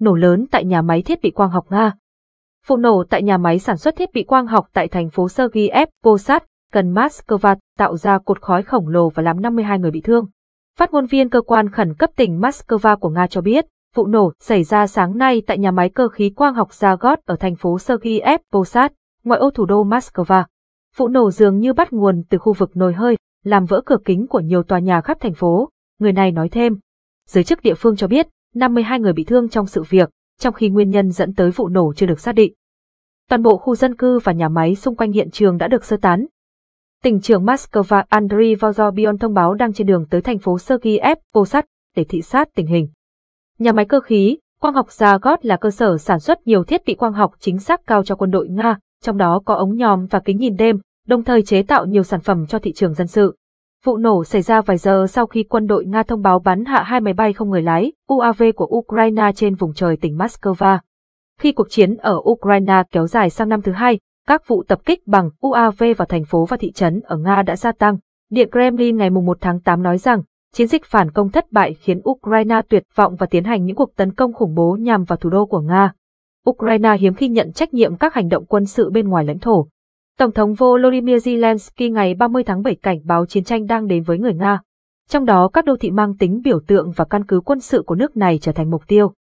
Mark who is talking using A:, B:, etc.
A: nổ lớn tại nhà máy thiết bị quang học Nga. Vụ nổ tại nhà máy sản xuất thiết bị quang học tại thành phố Sergiev Posad, gần Moscow, tạo ra cột khói khổng lồ và làm 52 người bị thương. Phát ngôn viên cơ quan khẩn cấp tỉnh Moscow của Nga cho biết, vụ nổ xảy ra sáng nay tại nhà máy cơ khí quang học Zagot ở thành phố Sergiev Posad, ngoại ô thủ đô Moscow. Vụ nổ dường như bắt nguồn từ khu vực nồi hơi, làm vỡ cửa kính của nhiều tòa nhà khắp thành phố, người này nói thêm. Giới chức địa phương cho biết, 52 người bị thương trong sự việc, trong khi nguyên nhân dẫn tới vụ nổ chưa được xác định. Toàn bộ khu dân cư và nhà máy xung quanh hiện trường đã được sơ tán. Tỉnh trưởng Moscow Andriy Vozobion thông báo đang trên đường tới thành phố Sergiev, Posad để thị sát tình hình. Nhà máy cơ khí, quang học Zagod là cơ sở sản xuất nhiều thiết bị quang học chính xác cao cho quân đội Nga, trong đó có ống nhòm và kính nhìn đêm, đồng thời chế tạo nhiều sản phẩm cho thị trường dân sự. Vụ nổ xảy ra vài giờ sau khi quân đội Nga thông báo bắn hạ hai máy bay không người lái UAV của Ukraine trên vùng trời tỉnh Moscow. Khi cuộc chiến ở Ukraine kéo dài sang năm thứ hai, các vụ tập kích bằng UAV vào thành phố và thị trấn ở Nga đã gia tăng. Điện Kremlin ngày 1 tháng 8 nói rằng, chiến dịch phản công thất bại khiến Ukraine tuyệt vọng và tiến hành những cuộc tấn công khủng bố nhằm vào thủ đô của Nga. Ukraine hiếm khi nhận trách nhiệm các hành động quân sự bên ngoài lãnh thổ. Tổng thống Volodymyr Zelensky ngày 30 tháng 7 cảnh báo chiến tranh đang đến với người Nga. Trong đó các đô thị mang tính biểu tượng và căn cứ quân sự của nước này trở thành mục tiêu.